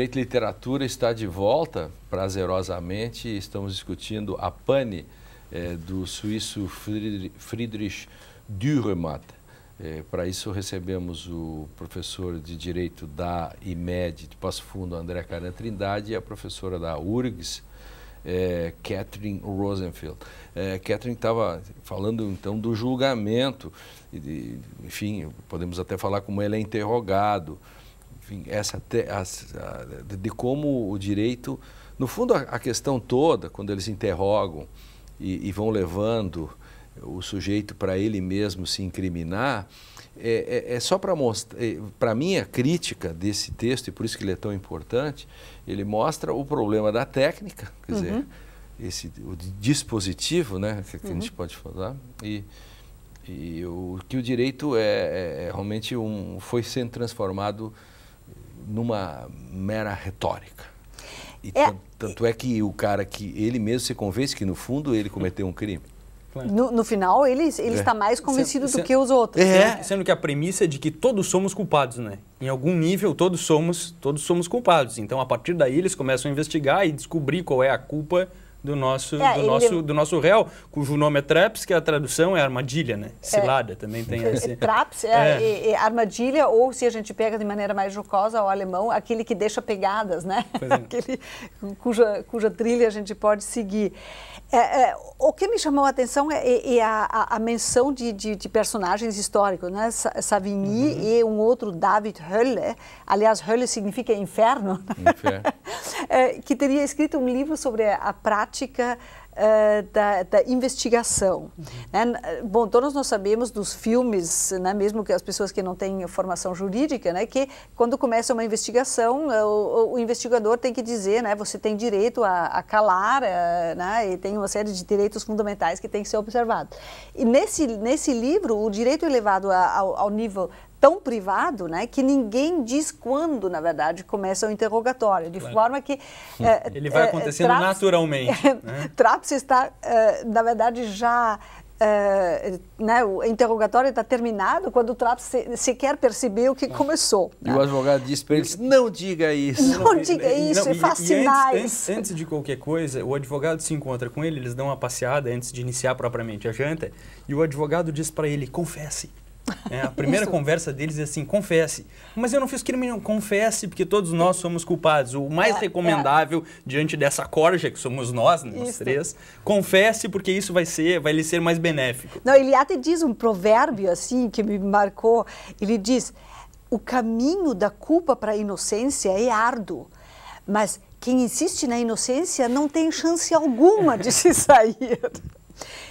Direito e Literatura está de volta, prazerosamente. Estamos discutindo a pane é, do suíço Friedrich Dürrematt. É, Para isso, recebemos o professor de Direito da IMED de Passo Fundo, André Caran Trindade, e a professora da URGS, é, eh, Catherine Rosenfeld. É, Catherine estava falando então do julgamento, e, enfim, podemos até falar como ele é interrogado enfim, essa de como o direito, no fundo a, questão toda, quando eles interrogam e, e vão levando o sujeito para ele mesmo se incriminar, é, é, é só para mostrar, é, para mim a crítica desse texto e por isso que ele é tão importante, ele mostra o problema da técnica, quer uhum. dizer, esse o dispositivo, né, que, que uhum. a gente uhum. pode falar e e o que o direito é, é, é realmente um, foi sendo transformado numa mera retórica. É, tanto, é que o cara que ele mesmo se convence que no fundo ele cometeu um crime. No, no final, ele, ele é. está mais convencido sendo, do que os outros. É. Sendo que a premissa é de que todos somos culpados, né? Em algum nível, todos somos, todos somos culpados. Então, a partir daí, eles começam a investigar e descobrir qual é a culpa do nosso, é, do, nosso, ele... do nosso réu, cujo nome é traps, que a tradução é armadilha, né? É. Cilada é. também tem esse... Traps é, é, armadilha, ou se a gente pega de maneira mais jocosa o alemão, aquele que deixa pegadas, né? É. aquele cuja, cuja trilha a gente pode seguir. É, o que me chamou a atenção é, a, a, menção de, de, de, personagens históricos, né? Savigny uhum. e um outro David Hölle, aliás, Hölle significa inferno, né? inferno. que teria escrito um livro sobre a prática prática Uh, da, da, investigação. Uhum. Né? Bom, todos nós sabemos dos filmes, né? mesmo que as pessoas que não têm formação jurídica, né? que quando começa uma investigação, eh, o, o, investigador tem que dizer, né? você tem direito a, a calar, eh, né? e tem uma série de direitos fundamentais que tem que ser observado. E nesse, nesse livro, o direito elevado a, ao, ao nível tão privado, né, que ninguém diz quando, na verdade, começa o interrogatório, de claro. forma que... É, Ele vai eh, acontecendo Traps, naturalmente. Eh, né? Traps está, na verdade, já... né, o interrogatório está terminado quando o Traps se, sequer percebeu que começou. E né? o advogado diz para eles: não diga isso. Não, diga isso, não, e, faz sinais. É antes, antes, antes, de qualquer coisa, o advogado se encontra com ele, eles dão uma passeada antes de iniciar propriamente a janta, e o advogado diz para ele: confesse, é, a primeira conversa deles é assim: confesse. Mas eu não fiz crime nenhum. Confesse, porque todos nós somos culpados. O mais é, é. recomendável é. diante dessa corja que somos nós, né, os três, confesse, porque isso vai ser, vai lhe ser mais benéfico. Não, ele até diz um provérbio assim que me marcou. Ele diz: o caminho da culpa para a inocência é árduo, mas quem insiste na inocência não tem chance alguma de se sair.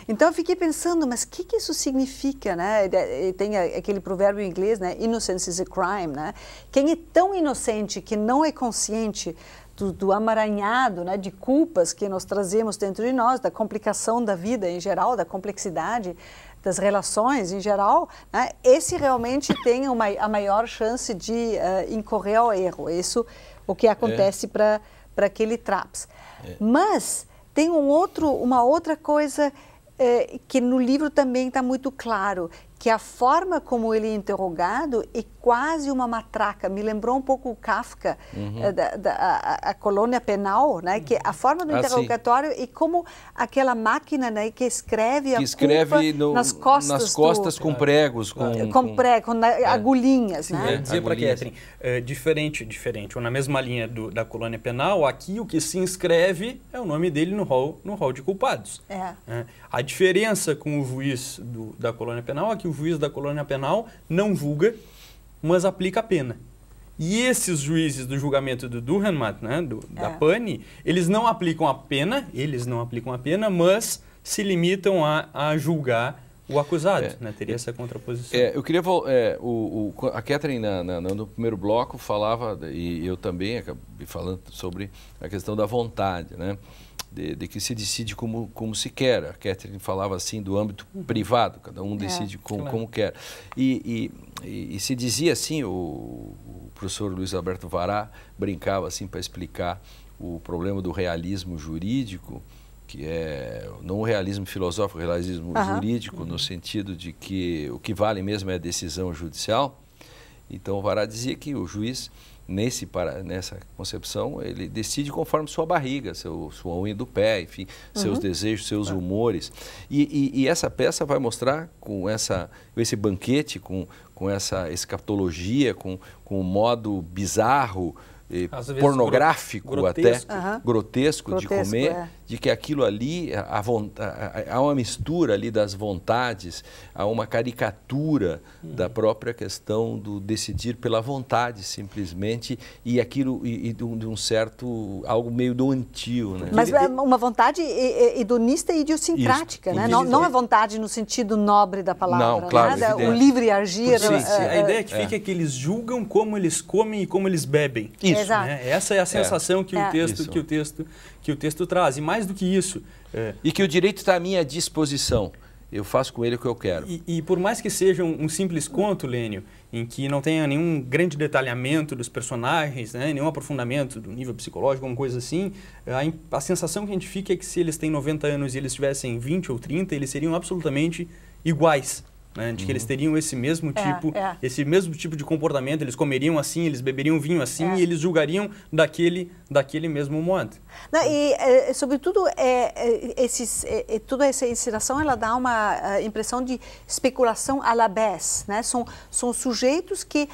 Então eu fiquei pensando, mas o que, que isso significa, né? Tem aquele provérbio em inglês, né? Innocence is a crime, né? Quem é tão inocente que não é consciente do, do, amaranhado né, de culpas que nós trazemos dentro de nós, da complicação da vida em geral, da complexidade das relações em geral, né, esse realmente tem uma, a maior chance de uh, incorrer ao erro. Isso o que acontece é. para aquele TRAPS. É. Mas tem um outro, uma outra coisa é, que no livro também está muito claro, que a forma como ele é interrogado é quase uma matraca. Me lembrou um pouco o Kafka, uhum. Eh, da, da a, a, colônia penal, né? que a forma do ah, interrogatório ah, é e como aquela máquina né, que escreve que a culpa no, nas costas, nas costas do, com é. pregos. Com, com, com pregos, com né, é. agulhinhas. né? é, dizer para Catherine, é, diferente, diferente, ou na mesma linha do, da colônia penal, aqui o que se inscreve é o nome dele no rol, no de culpados. É. Né? A diferença com o juiz do, da colônia penal é que o juiz da colônia penal não julga, mas aplica a pena. E esses juízes do julgamento do Durhammat, né, do, é. da PANI, eles não aplicam a pena, eles não aplicam a pena, mas se limitam a, a julgar o acusado, é. né? Teria essa contraposição. É, eu queria é, o, o, a Catherine na, na, no primeiro bloco falava e eu também acabei falando sobre a questão da vontade, né? de, de, que se decide como, como se quer. A Catherine falava assim do âmbito uhum. privado, cada um é, decide é, como, claro. como quer. E, e, e, se dizia assim, o, o professor Luiz Alberto Vará brincava assim para explicar o problema do realismo jurídico, que é não o realismo filosófico, o realismo uhum. jurídico, no uhum. sentido de que o que vale mesmo é a decisão judicial. Então, o Vará dizia que o juiz nesse para, nessa concepção, ele decide conforme sua barriga, seu, sua unha do pé, enfim, uhum. seus desejos, seus tá. humores. E, e, e, essa peça vai mostrar com essa, esse banquete, com, com essa escatologia, com, com um modo bizarro, eh, pornográfico grotesco. até, uhum. grotesco, grotesco, de comer. É de que aquilo ali há, há uma mistura ali das vontades, há uma caricatura uhum. da hum. própria questão do decidir pela vontade simplesmente e aquilo e, e de, um, certo algo meio doentio, né? Mas é uma vontade hedonista e idiosincrática, Isso, né? Não, não é vontade no sentido nobre da palavra, não, claro, né? É o livre agir. Sim, né? sim. a é, é. ideia que fica é que eles julgam como eles comem e como eles bebem. Isso. Né? Essa é a sensação que o texto que o texto que o texto traz. E mais mais do que isso. É. E que o direito está à minha disposição. Eu faço com ele o que eu quero. E, e por mais que seja um, um, simples conto, Lênio, em que não tenha nenhum grande detalhamento dos personagens, né, nenhum aprofundamento do nível psicológico, alguma coisa assim, a, a sensação que a gente fica é que se eles têm 90 anos e eles tivessem 20 ou 30, eles seriam absolutamente iguais. Né, de uhum. que eles uhum. teriam esse mesmo é, tipo, é, é. esse mesmo tipo de comportamento, eles comeriam assim, eles beberiam vinho assim é. e eles julgariam daquele, daquele mesmo modo. Não, e é, sobretudo é, esses, toda essa encenação ela dá uma impressão de especulação à la base, né? São são sujeitos que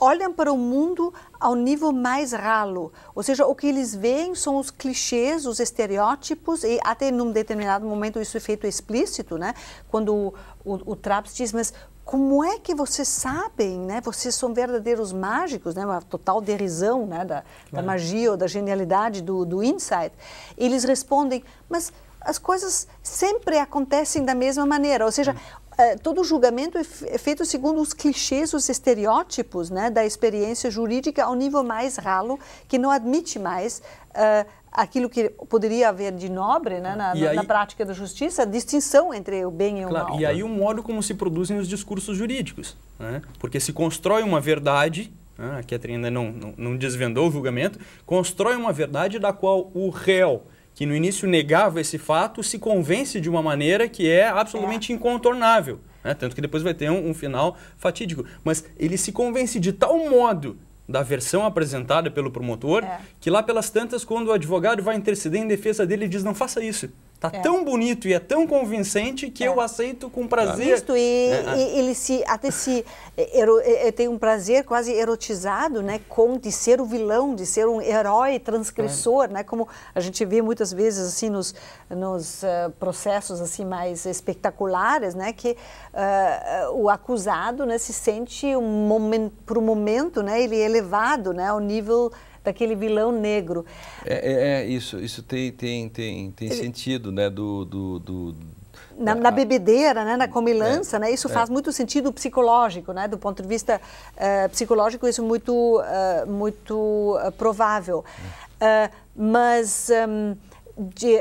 olham para o mundo ao nível mais ralo. Ou seja, o que eles veem são os clichês, os estereótipos, e até num determinado momento isso é feito explícito, né? Quando o, o, o Traps diz, mas como é que vocês sabem, né? Vocês são verdadeiros mágicos, né? Uma total derisão, né? Da, da magia ou da genialidade do, do insight. Eles respondem, mas as coisas sempre acontecem da mesma maneira. Ou seja, hum é, todo julgamento é, é feito segundo os clichês, os estereótipos né, da experiência jurídica ao nível mais ralo, que não admite mais uh, aquilo que poderia haver de nobre né, na, aí, na, prática da justiça, a distinção entre o bem e claro, o mal. E aí o modo como se produzem os discursos jurídicos, né? porque se constrói uma verdade ah, a Ketrin ainda não, não, não, desvendou o julgamento, constrói uma verdade da qual o réu que no início negava esse fato, se convence de uma maneira que é absolutamente incontornável. Né? Tanto que depois vai ter um, um final fatídico. Mas ele se convence de tal modo da versão apresentada pelo promotor, é. que lá pelas tantas, quando o advogado vai interceder em defesa dele, ele diz: não faça isso. Tá é. tão bonito e é tão convincente que é. eu aceito com prazer. Visto, e, é. é. e ele se até se é, ero, é, tem um prazer quase erotizado, né, com de ser o vilão, de ser um herói transgressor, né, como a gente vê muitas vezes assim nos nos uh, processos assim mais espetaculares, né, que uh, o acusado, né, se sente um momento, por um momento, né, ele é elevado, né, ao nível daquele vilão negro. É, é, é isso, isso tem, tem, tem, tem sentido, né? do, do, do... Na, na, bebedeira, né, na comilança, é, né, isso é. faz muito sentido psicológico, né, do ponto de vista uh, psicológico, isso eh, eh, é muito, uh, muito uh, provável. mas um, de,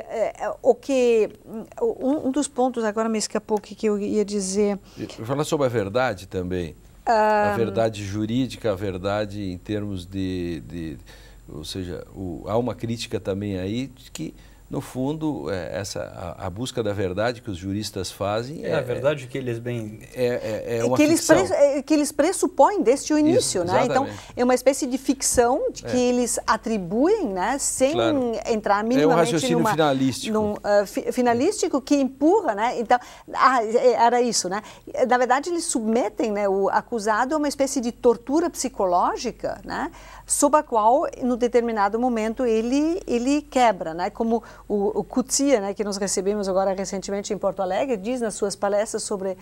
o que um, um, dos pontos agora me escapou que, que eu ia dizer. Falar sobre a verdade também a verdade jurídica, a verdade em termos de. de ou seja, o, há uma crítica também aí de que no fundo, é, essa, a, a, busca da verdade que os juristas fazem... É, é a verdade que eles bem... É, é, é, é uma que eles, é que eles pressupõem desde o início, Isso, né? Então, é uma espécie de ficção de que eles atribuem, né? Sem claro. entrar minimamente... É um raciocínio numa, finalístico. Num, uh, finalístico que empurra, né? Então, ah, era isso, né? Na verdade, eles submetem né, o acusado a uma espécie de tortura psicológica, né? sob a qual, no determinado momento, ele, ele quebra, né? Como o, o Cutia, né, que nós recebemos agora recentemente em Porto Alegre, diz nas suas palestras sobre, uh,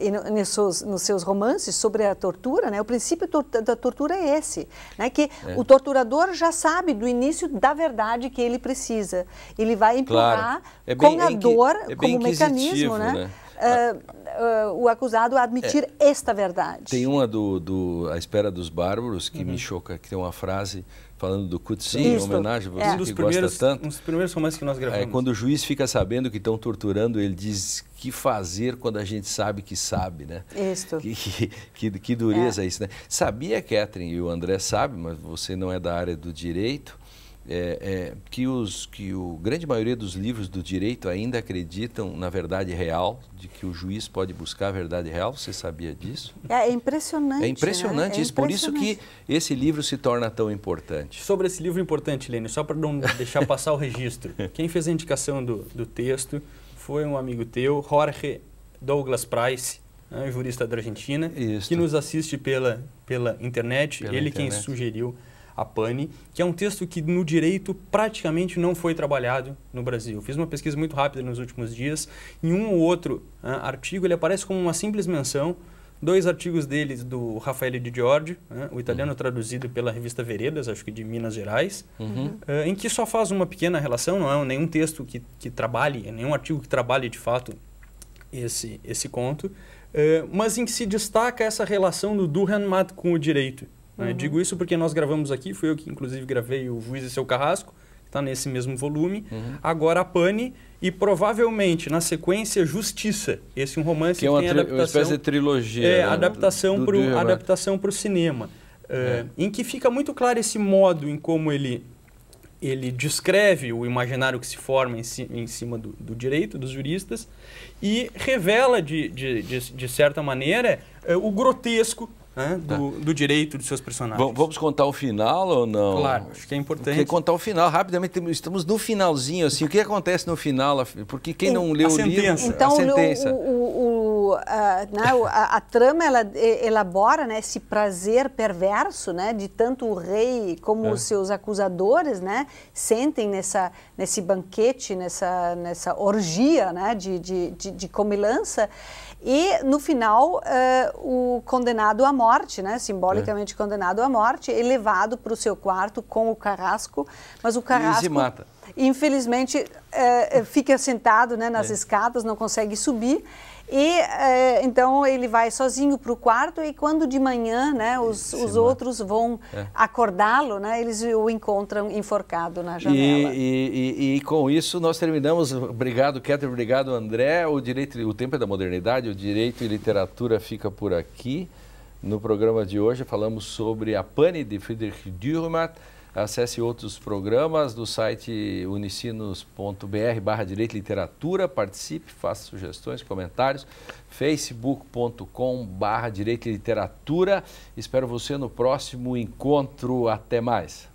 e no, nos, seus, nos seus romances, sobre a tortura, né? O princípio tor da tortura é esse, né? Que é. o torturador já sabe do início da verdade que ele precisa. Ele vai empurrar claro. é com a dor é como mecanismo, né? né? uh, o acusado a admitir é. esta verdade. Tem uma do, do A Espera dos Bárbaros que uhum. me choca, que tem uma frase falando do Kutsin, homenagem a você é. um dos que gosta tanto. Um dos primeiros romances que nós gravamos. É quando o juiz fica sabendo que estão torturando, ele diz que fazer quando a gente sabe que sabe, né? isso Que, que, que dureza é. isso, né? Sabia, Catherine, e o André sabe, mas você não é da área do direito, é, é, que, os, que o grande maioria dos livros do direito ainda acreditam na verdade real, de que o juiz pode buscar a verdade real. Você sabia disso? É, é impressionante. É impressionante né? É isso. Impressionante. Por isso que esse livro se torna tão importante. Sobre esse livro importante, Lênin, só para não deixar passar o registro. Quem fez a indicação do, do texto foi um amigo teu, Jorge Douglas Price, né, jurista da Argentina, que nos assiste pela, pela internet. Pela Ele internet. quem sugeriu a pane, que é um texto que no direito praticamente não foi trabalhado no Brasil. Fiz uma pesquisa muito rápida nos últimos dias, em um ou outro uh, artigo ele aparece como uma simples menção, dois artigos dele do Raffaele Di Giorgi, ah, o italiano uhum. traduzido pela revista Veredas, acho que de Minas Gerais, uhum. uh, em que só faz uma pequena relação, não é nenhum texto que, que trabalhe, nenhum artigo que trabalhe de fato esse, esse conto, uh, mas em que se destaca essa relação do Mat com o direito. Né? Uhum. Eu digo isso porque nós gravamos aqui, fui eu que inclusive gravei o Juiz e Seu Carrasco, que está nesse mesmo volume. Uhum. Agora a Pane e provavelmente na sequência Justiça. Esse é um romance que, é uma que tem adaptação... Uma espécie de trilogia. É, né? adaptação para o cinema. É, é, em que fica muito claro esse modo em como ele ele descreve o imaginário que se forma em, si, em cima do, do, direito, dos juristas, e revela, de, de, de, de certa maneira, é, o grotesco né, tá. do, direito dos seus personagens. vamos contar o final ou não? Claro, acho que é importante. Porque contar o final, rapidamente, estamos no finalzinho, assim, o que acontece no final? Porque quem então, não leu o livro... Então, a sentença. O, o, o, a, né, a, a, trama, ela elabora né, esse prazer perverso, né, de tanto o rei como é. os seus acusadores, né, sentem nessa, nesse banquete, nessa, nessa orgia, né, de, de, de, de comilança, e no final, uh, o condenado à morte, né, simbolicamente é. condenado à morte, é levado para o seu quarto com o carrasco, mas o carrasco. mata. Infelizmente, uh, fica sentado né, nas é. escadas, não consegue subir. E é, então ele vai sozinho para o quarto e quando de manhã, né, os, os outros vão é. acordá-lo, né, eles o encontram enforcado na janela. E, e, e, e com isso nós terminamos. Obrigado, Keter, obrigado, André. O direito, o tempo é da modernidade, o direito e literatura fica por aqui. No programa de hoje falamos sobre a pane de Friedrich Dürrenmatt. Acesse outros programas do site unicinos.br barra Direito e Literatura, participe, faça sugestões, comentários, facebook.com barra Direito e Literatura. Espero você no próximo encontro. Até mais.